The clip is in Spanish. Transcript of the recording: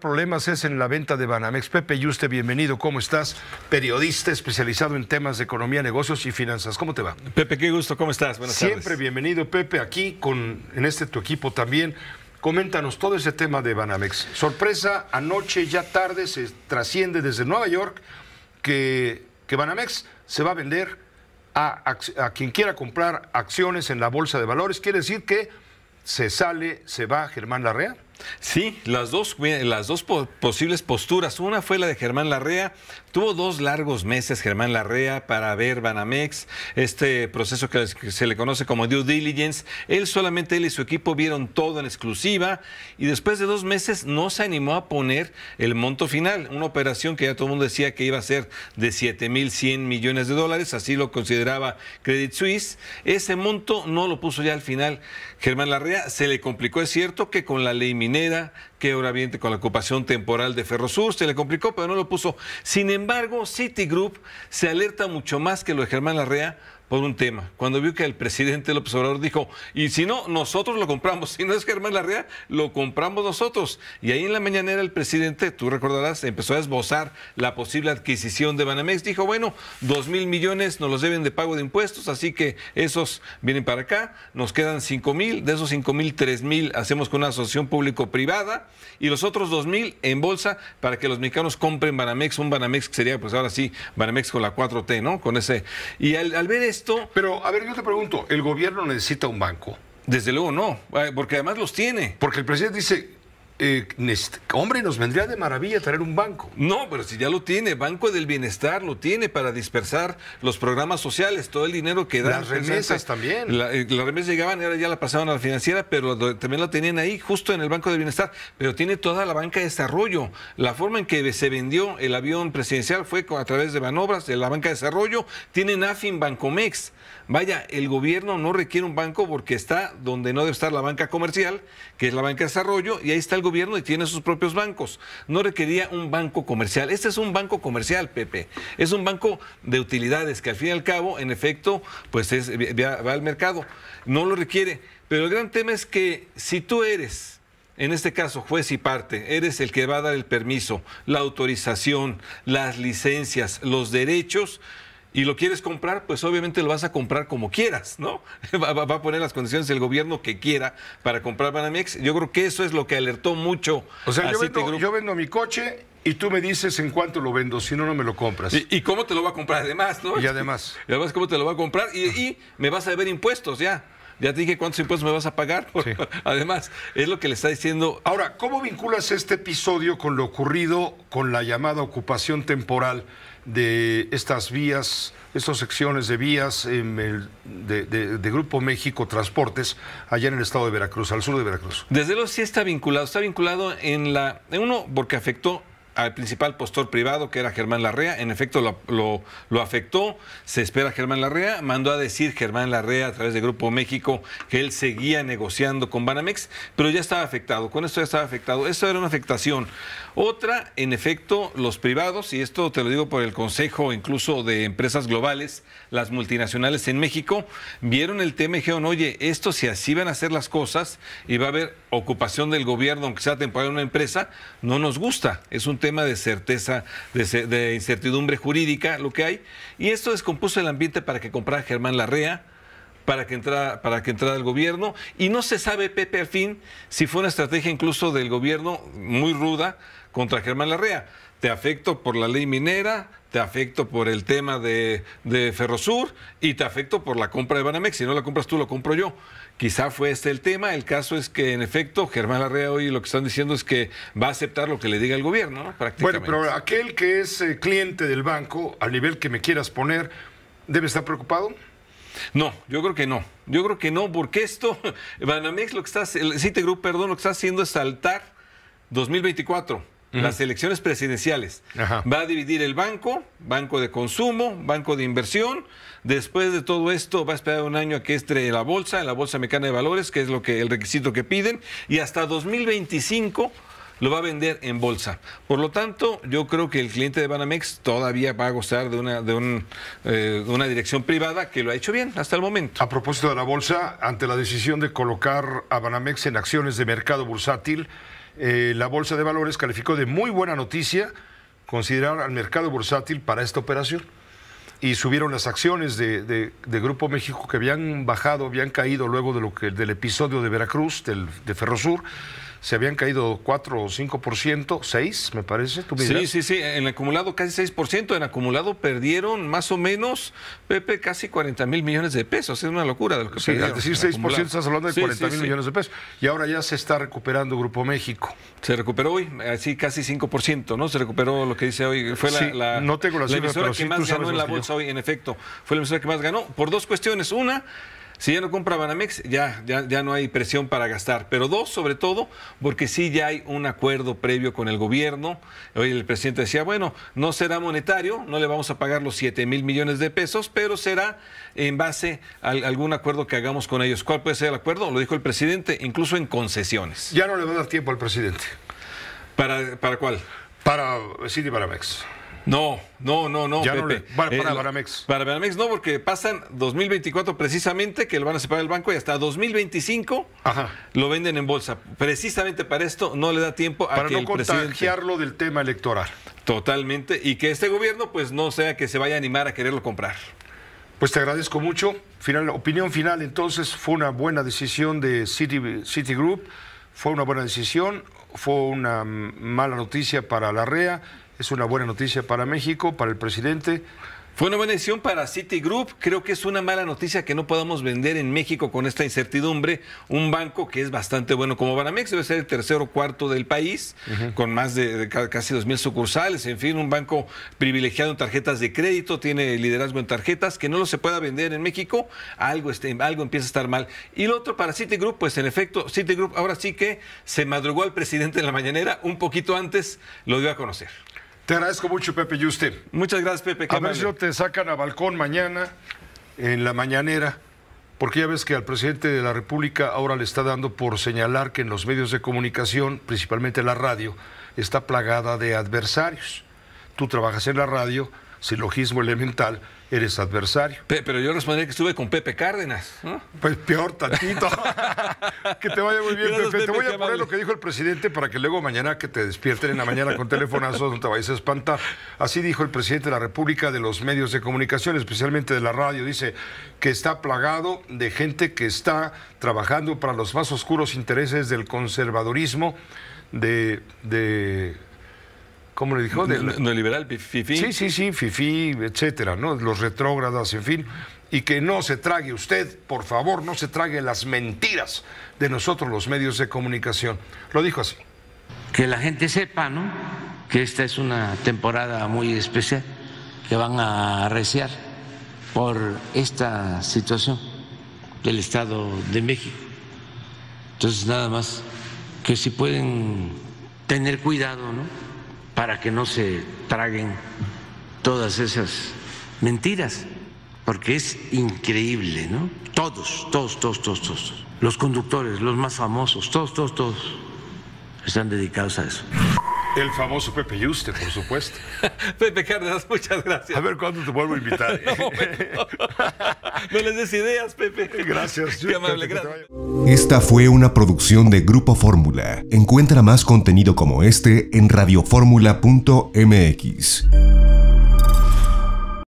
problemas es en la venta de Banamex. Pepe Yuste, bienvenido. ¿Cómo estás? Periodista especializado en temas de economía, negocios y finanzas. ¿Cómo te va? Pepe, qué gusto. ¿Cómo estás? Buenas Siempre bienvenido, Pepe, aquí con, en este tu equipo también. Coméntanos todo ese tema de Banamex. Sorpresa, anoche ya tarde se trasciende desde Nueva York que, que Banamex se va a vender a, a quien quiera comprar acciones en la bolsa de valores. Quiere decir que se sale, se va Germán Larrea. Sí, las dos, las dos posibles posturas. Una fue la de Germán Larrea. Tuvo dos largos meses Germán Larrea para ver Banamex, este proceso que se le conoce como due diligence. Él solamente, él y su equipo vieron todo en exclusiva y después de dos meses no se animó a poner el monto final. Una operación que ya todo el mundo decía que iba a ser de 7.100 millones de dólares, así lo consideraba Credit Suisse. Ese monto no lo puso ya al final Germán Larrea. Se le complicó, es cierto, que con la ley Neither que ahora viene con la ocupación temporal de Ferrosur se le complicó, pero no lo puso. Sin embargo, Citigroup se alerta mucho más que lo de Germán Larrea por un tema. Cuando vio que el presidente López Obrador dijo, y si no, nosotros lo compramos. Si no es Germán Larrea, lo compramos nosotros. Y ahí en la mañanera el presidente, tú recordarás, empezó a esbozar la posible adquisición de Banamex. Dijo, bueno, dos mil millones nos los deben de pago de impuestos, así que esos vienen para acá. Nos quedan cinco mil, de esos cinco mil, tres mil hacemos con una asociación público-privada y los otros 2000 mil en bolsa para que los mexicanos compren Banamex, un Banamex que sería, pues ahora sí, Banamex con la 4T, ¿no? Con ese. Y al ver esto. Pero, a ver, yo te pregunto, ¿el gobierno necesita un banco? Desde luego no, eh, porque además los tiene. Porque el presidente dice, eh, hombre, nos vendría de maravilla traer un banco. No, pero si ya lo tiene, Banco del Bienestar lo tiene para dispersar los programas sociales, todo el dinero que da. Las remesas también. Eh, las remesas llegaban, ahora ya la pasaban a la financiera, pero también la tenían ahí, justo en el Banco del Bienestar. Pero tiene toda la banca de desarrollo. La forma en que se vendió el avión presidencial fue a través de manobras de la banca de desarrollo. Tienen AFIN Bancomex. Vaya, el gobierno no requiere un banco porque está donde no debe estar la banca comercial, que es la banca de desarrollo, y ahí está el gobierno gobierno y tiene sus propios bancos. No requería un banco comercial. Este es un banco comercial, Pepe. Es un banco de utilidades que al fin y al cabo, en efecto, pues eh, va al mercado. No lo requiere. Pero el gran tema es que si tú eres en este caso juez y parte, eres el que va a dar el permiso, la autorización, las licencias, los derechos, y lo quieres comprar, pues obviamente lo vas a comprar como quieras, ¿no? Va, a poner las condiciones del gobierno que quiera para comprar Banamex. Yo creo que eso es lo que alertó mucho. O sea, yo, vendo, mi coche y tú me dices en cuánto lo vendo, si no, no me lo compras. Y, cómo te lo va a comprar además, ¿no? Y además. Y además cómo te lo va a comprar y, me vas a deber impuestos ya. Ya te dije cuántos impuestos me vas a pagar. Además, es lo que le está diciendo. Ahora, ¿cómo vinculas este episodio con lo ocurrido con la llamada ocupación temporal de estas vías, estas secciones de vías em, el, de, Grupo México Transportes allá en el estado de Veracruz, al sur de Veracruz. Desde luego sí está vinculado, está vinculado en la, en uno porque afectó al principal postor privado, que era Germán Larrea. En efecto, lo, afectó. Se espera Germán Larrea. Mandó a decir Germán Larrea a través de Grupo México que él seguía negociando con Banamex, pero ya estaba afectado. Con esto ya estaba afectado. eso era una afectación. Otra, en efecto, los privados, y esto te lo digo por el Consejo incluso de Empresas Globales, las multinacionales en México, vieron el tema y dijeron, oye, esto si así van a hacer las cosas y va a haber ocupación del gobierno, aunque sea temporal una empresa, no nos gusta. Es un tema de certeza, de, incertidumbre jurídica lo que hay. Y esto descompuso el ambiente para que comprara Germán Larrea, para que entrara, para que entrara el gobierno. Y no se sabe, Pepe, al fin, si fue una estrategia incluso del gobierno muy ruda contra Germán Larrea. Te afecto por la ley minera, te afecto por el tema de, de Ferrosur y te afecto por la compra de Banamex. Si no la compras tú, lo compro yo. Quizá fue este el tema. El caso es que, en efecto, Germán Larrea hoy lo que están diciendo es que va a aceptar lo que le diga el gobierno, Prácticamente. Bueno, pero aquel que es eh, cliente del banco, al nivel que me quieras poner, ¿debe estar preocupado? No, yo creo que no. Yo creo que no, porque esto, Banamex lo que está, el Citigroup, perdón, lo que está haciendo es saltar 2024 las elecciones presidenciales. Va a dividir el banco, banco de consumo, banco de inversión. Después de todo esto, va a esperar un año a que entre la bolsa, ...en la bolsa mecánica de valores, que es lo que el requisito que piden, y hasta 2025 lo va a vender en bolsa. Por lo tanto, yo creo que el cliente de Banamex todavía va a gozar de una, eh, de una dirección privada que lo ha hecho bien hasta el momento. A propósito de la bolsa, ante la decisión de colocar a Banamex en acciones de mercado bursátil, eh, la Bolsa de Valores calificó de muy buena noticia considerar al mercado bursátil para esta operación y subieron las acciones de, Grupo México que habían bajado, habían caído luego de lo que, del episodio de Veracruz, del, de Ferrosur. Se habían caído 4 o 5%, 6 me parece. sí, sí, sí, en acumulado casi 6%, en acumulado perdieron más o menos, Pepe, casi 40 mil millones de pesos. Es una locura de lo que sí, Al decir 6% estás hablando de 40 mil millones de pesos. Y ahora ya se está recuperando Grupo México. Se recuperó hoy, así casi 5%, ¿no? Se recuperó lo que dice hoy. Fue la, no tengo la, que más en la hoy, en efecto, fue la emisora que más ganó por dos cuestiones. Una, si ya no compra Banamex, ya, ya, no hay presión para gastar. Pero dos, sobre todo, porque sí ya hay un acuerdo previo con el gobierno. Hoy el presidente decía, bueno, no será monetario, no le vamos a pagar los 7 mil millones de pesos, pero será en base a algún acuerdo que hagamos con ellos. ¿Cuál puede ser el acuerdo? Lo dijo el presidente, incluso en concesiones. Ya no le va a dar tiempo al presidente. ¿Para, para cuál? Para City Banamex. No, no, no, no. para, eh, Baramex. Para Baramex no, porque pasan 2024 precisamente que lo van a separar del banco y hasta 2025 lo venden en bolsa. Precisamente para esto no le da tiempo a para no contagiarlo del tema electoral. Totalmente y que este gobierno pues no sea que se vaya a animar a quererlo comprar. Pues te agradezco mucho. Final, opinión final, entonces, fue una buena decisión de City, Citigroup, fue una buena decisión, fue una mala noticia para la REA es una buena noticia para México, para el presidente. Fue una buena decisión para Citigroup. Creo que es una mala noticia que no podamos vender en México con esta incertidumbre. Un banco que es bastante bueno como Banamex, debe ser el tercero o cuarto del país, con más de, casi casi 2.000 sucursales. En fin, un banco privilegiado en tarjetas de crédito, tiene liderazgo en tarjetas, que no lo se pueda vender en México. Algo, este, algo empieza a estar mal. Y lo otro para Citigroup, pues en efecto, Citigroup ahora sí que se madrugó al presidente en la mañanera un poquito antes, lo dio a conocer. Te agradezco mucho, Pepe, y usted. Muchas gracias, Pepe. A ver si te sacan a balcón mañana, en la mañanera, porque ya ves que al presidente de la República ahora le está dando por señalar que en los medios de comunicación, principalmente la radio, está plagada de adversarios. Tú trabajas en la radio, silogismo elemental, eres adversario. pero yo respondería que estuve con Pepe Cárdenas. Pues peor tantito. que te vaya muy bien, Pepe. Te voy a poner lo que dijo el presidente para que luego mañana que te despierten en la mañana con telefonazos no te vayas a espantar. Así dijo el presidente de la República de los medios de comunicación, especialmente de la radio. Dice que está plagado de gente que está trabajando para los más oscuros intereses del conservadurismo, de ¿cómo le dijo? Del, neoliberal, fifi. Sí, sí, sí, fifi, etcétera, ¿no? Los retrógradas, en fin. Y que no se trague usted, por favor, no se trague las mentiras de nosotros los medios de comunicación. Lo dijo así. Que la gente sepa, ¿no? Que esta es una temporada muy especial, que van a arreciar por esta situación del Estado de México. Entonces, nada más que si pueden tener cuidado, ¿no? para que no se traguen todas esas mentiras, porque es increíble, ¿no? Todos, todos, todos, todos, todos. Los conductores, los más famosos, todos, todos, todos, están dedicados a eso. El famoso Pepe Yuste, por supuesto. Pepe Cárdenas, muchas gracias. A ver cuándo te vuelvo a invitar. no, no, les des ideas, Pepe. Gracias. Qué amable, gracias. Esta fue una producción de Grupo Fórmula. Encuentra más contenido como este en radioformula.mx.